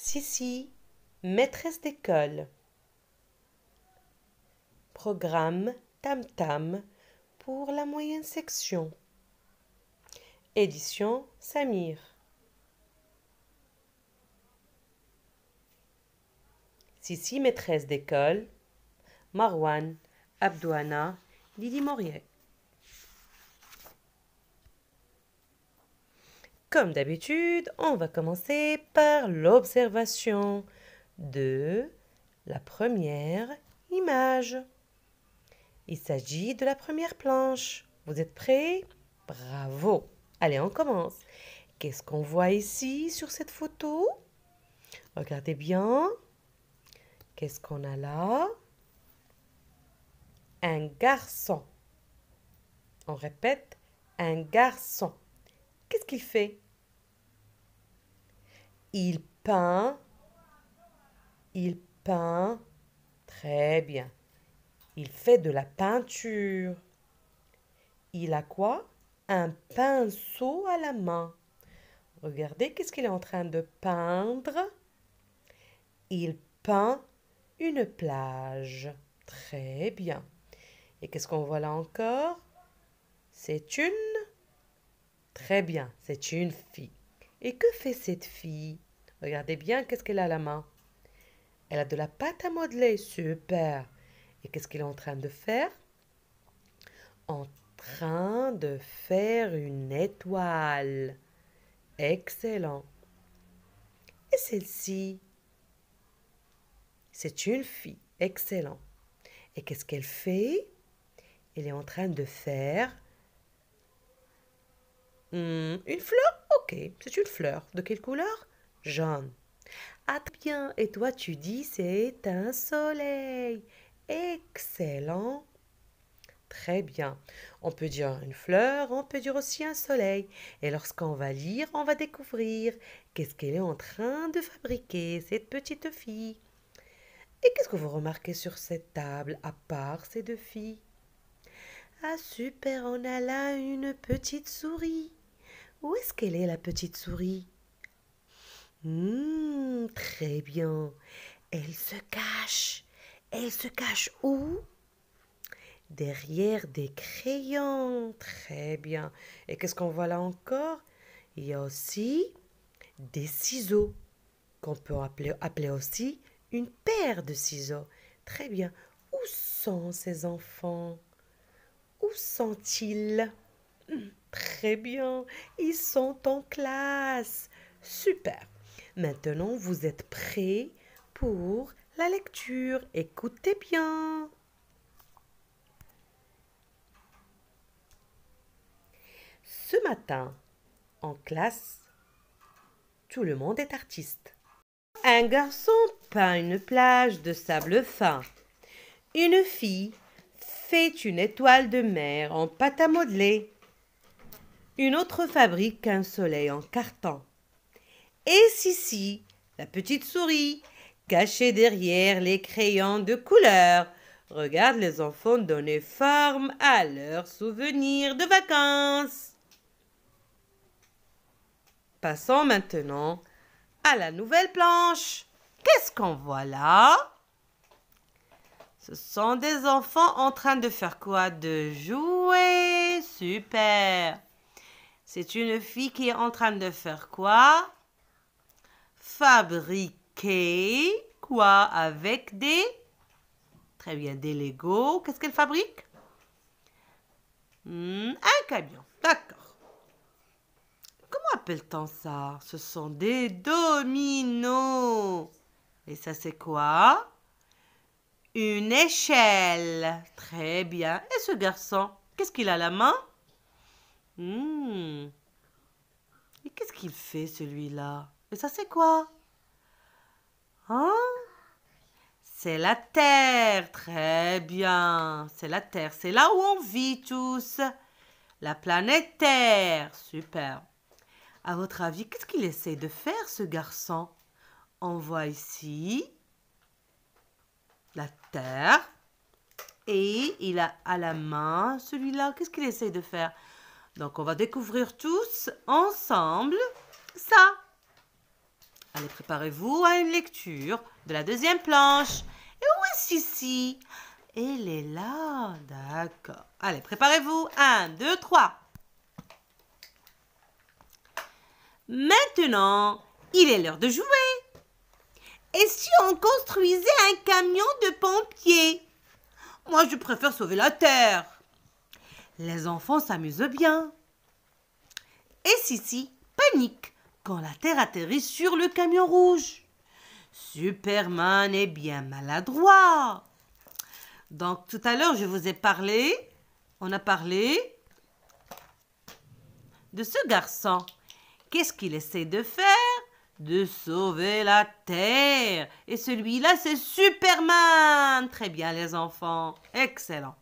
Sissi, maîtresse d'école. Programme Tam Tam pour la moyenne section. Édition Samir. Sissi, maîtresse d'école. Marwan, Abdouana, Lili Morier. Comme d'habitude, on va commencer par l'observation de la première image. Il s'agit de la première planche. Vous êtes prêts Bravo Allez, on commence. Qu'est-ce qu'on voit ici sur cette photo Regardez bien. Qu'est-ce qu'on a là Un garçon. On répète, un garçon. Qu'est-ce qu'il fait Il peint. Il peint. Très bien. Il fait de la peinture. Il a quoi Un pinceau à la main. Regardez, qu'est-ce qu'il est en train de peindre Il peint une plage. Très bien. Et qu'est-ce qu'on voit là encore C'est une Très bien, c'est une fille. Et que fait cette fille Regardez bien, qu'est-ce qu'elle a à la main Elle a de la pâte à modeler, super. Et qu'est-ce qu'elle est en train de faire En train de faire une étoile. Excellent. Et celle-ci C'est une fille, excellent. Et qu'est-ce qu'elle fait Elle est en train de faire Hmm, une fleur Ok, c'est une fleur. De quelle couleur Jaune. Ah bien, et toi tu dis c'est un soleil. Excellent. Très bien. On peut dire une fleur, on peut dire aussi un soleil. Et lorsqu'on va lire, on va découvrir qu'est-ce qu'elle est en train de fabriquer, cette petite fille. Et qu'est-ce que vous remarquez sur cette table, à part ces deux filles Ah super, on a là une petite souris. Où est-ce qu'elle est, la petite souris mmh, Très bien. Elle se cache. Elle se cache où Derrière des crayons. Très bien. Et qu'est-ce qu'on voit là encore Il y a aussi des ciseaux, qu'on peut appeler aussi une paire de ciseaux. Très bien. Où sont ces enfants Où sont-ils Très bien, ils sont en classe. Super. Maintenant, vous êtes prêts pour la lecture. Écoutez bien. Ce matin, en classe, tout le monde est artiste. Un garçon peint une plage de sable fin. Une fille fait une étoile de mer en pâte à modeler. Une autre fabrique qu'un soleil en carton. Et si, la petite souris, cachée derrière les crayons de couleur, regarde les enfants donner forme à leurs souvenirs de vacances. Passons maintenant à la nouvelle planche. Qu'est-ce qu'on voit là Ce sont des enfants en train de faire quoi De jouer Super c'est une fille qui est en train de faire quoi Fabriquer quoi avec des... Très bien, des Lego. Qu'est-ce qu'elle fabrique hmm, Un camion, d'accord. Comment appelle-t-on ça Ce sont des dominos. Et ça, c'est quoi Une échelle. Très bien. Et ce garçon, qu'est-ce qu'il a à la main Hum. Et qu'est-ce qu'il fait celui-là Et ça c'est quoi Hein C'est la Terre. Très bien. C'est la Terre. C'est là où on vit tous. La planète Terre. Super. À votre avis, qu'est-ce qu'il essaie de faire ce garçon On voit ici la Terre. Et il a à la main celui-là. Qu'est-ce qu'il essaie de faire donc on va découvrir tous ensemble ça. Allez, préparez-vous à une lecture de la deuxième planche. Et où est Sissi Elle est là, d'accord. Allez, préparez-vous. Un, deux, trois. Maintenant, il est l'heure de jouer. Et si on construisait un camion de pompiers Moi, je préfère sauver la Terre. Les enfants s'amusent bien. Et Sissi panique quand la Terre atterrit sur le camion rouge. Superman est bien maladroit. Donc tout à l'heure, je vous ai parlé, on a parlé de ce garçon. Qu'est-ce qu'il essaie de faire De sauver la Terre. Et celui-là, c'est Superman. Très bien les enfants. Excellent.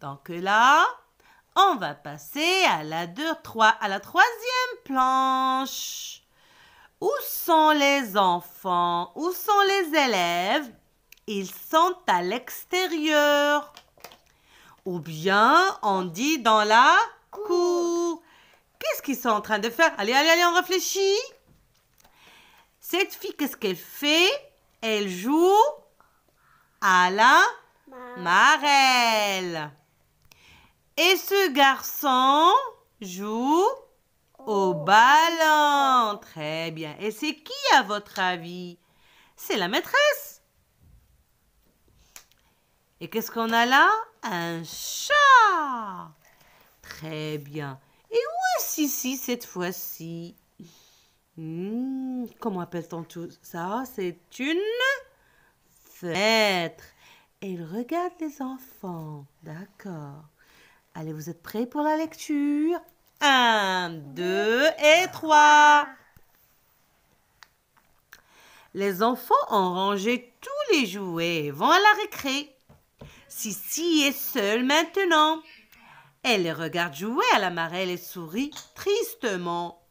Donc là, on va passer à la 2, à la troisième planche. Où sont les enfants Où sont les élèves Ils sont à l'extérieur. Ou bien on dit dans la cour. Qu'est-ce qu'ils sont en train de faire Allez, allez, allez, on réfléchit. Cette fille, qu'est-ce qu'elle fait Elle joue à la marelle. Et ce garçon joue au ballon. Très bien. Et c'est qui à votre avis C'est la maîtresse. Et qu'est-ce qu'on a là Un chat. Très bien. Et où est Sissi cette fois-ci hmm, Comment appelle-t-on tout ça C'est une fenêtre. Et regarde les enfants. D'accord. Allez, vous êtes prêts pour la lecture Un, deux et trois. Les enfants ont rangé tous les jouets et vont à la récré. Sissi est seule maintenant. Elle les regarde jouer à la marelle et sourit tristement.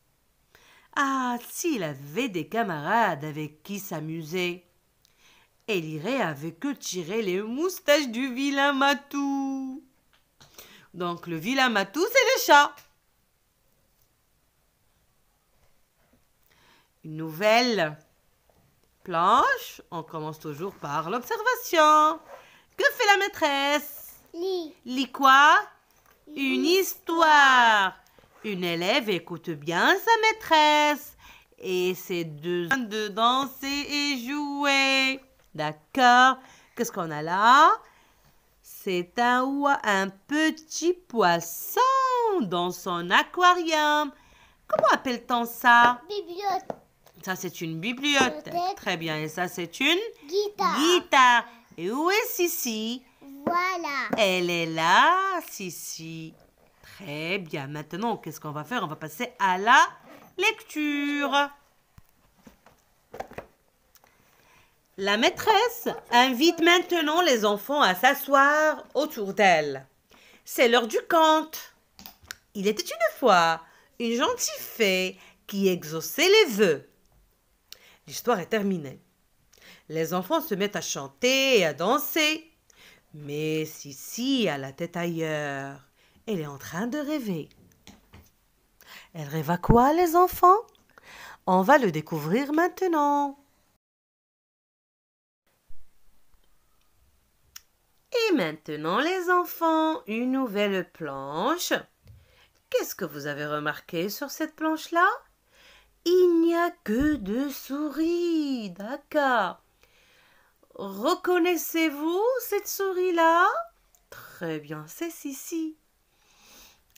Ah, s'il avait des camarades avec qui s'amuser. Elle irait avec eux tirer les moustaches du vilain Matou. Donc le vilain matou, c'est le chat. Une nouvelle planche. On commence toujours par l'observation. Que fait la maîtresse Lit. Lit quoi Une histoire. Une élève écoute bien sa maîtresse. Et ses deux de danser et jouer. D'accord. Qu'est-ce qu'on a là c'est un, un petit poisson dans son aquarium. Comment appelle-t-on ça Bibliothèque. Ça, c'est une bibliothèque. Très bien. Et ça, c'est une Guitare. Guitare. Et où est Sissi Voilà. Elle est là, Sissi. Très bien. Maintenant, qu'est-ce qu'on va faire On va passer à la lecture. La maîtresse invite maintenant les enfants à s'asseoir autour d'elle. C'est l'heure du conte. Il était une fois une gentille fée qui exauçait les vœux. L'histoire est terminée. Les enfants se mettent à chanter et à danser. Mais Sissi a la tête ailleurs. Elle est en train de rêver. Elle rêve à quoi, les enfants On va le découvrir maintenant. Et maintenant les enfants, une nouvelle planche. Qu'est-ce que vous avez remarqué sur cette planche-là Il n'y a que deux souris, d'accord. Reconnaissez-vous cette souris-là Très bien, c'est Sissi.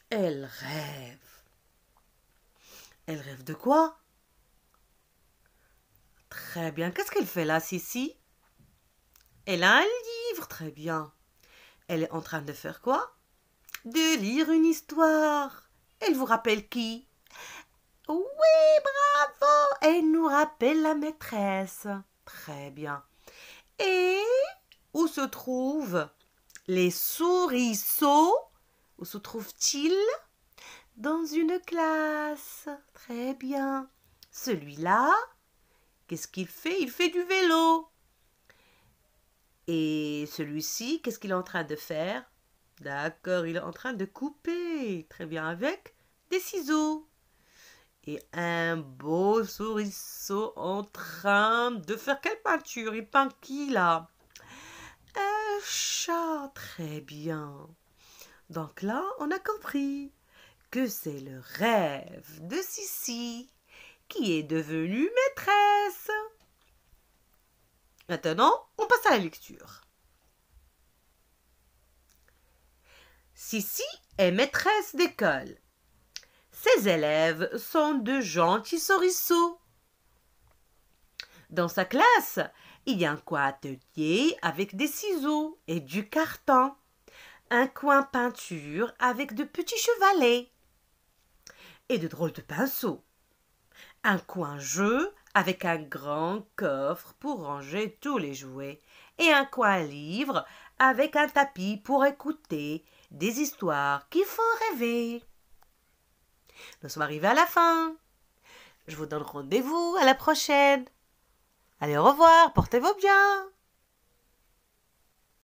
Elle rêve. Elle rêve de quoi Très bien, qu'est-ce qu'elle fait là, Sissi Elle a un livre, très bien. Elle est en train de faire quoi De lire une histoire. Elle vous rappelle qui Oui, bravo Elle nous rappelle la maîtresse. Très bien. Et où se trouvent les souriceaux Où se trouvent-ils Dans une classe. Très bien. Celui-là, qu'est-ce qu'il fait Il fait du vélo. Et celui-ci, qu'est-ce qu'il est en train de faire D'accord, il est en train de couper, très bien, avec des ciseaux. Et un beau souriceau en train de faire quelle peinture Il peint qui là Un chat, très bien. Donc là, on a compris que c'est le rêve de Sissi qui est devenue maîtresse. Maintenant, on passe à la lecture. Sissi est maîtresse d'école. Ses élèves sont de gentils souriceaux. Dans sa classe, il y a un coin atelier avec des ciseaux et du carton, un coin peinture avec de petits chevalets et de drôles de pinceaux, un coin jeu avec un grand coffre pour ranger tous les jouets, et un coin livre avec un tapis pour écouter des histoires qui font rêver. Nous sommes arrivés à la fin. Je vous donne rendez-vous à la prochaine. Allez, au revoir, portez-vous bien.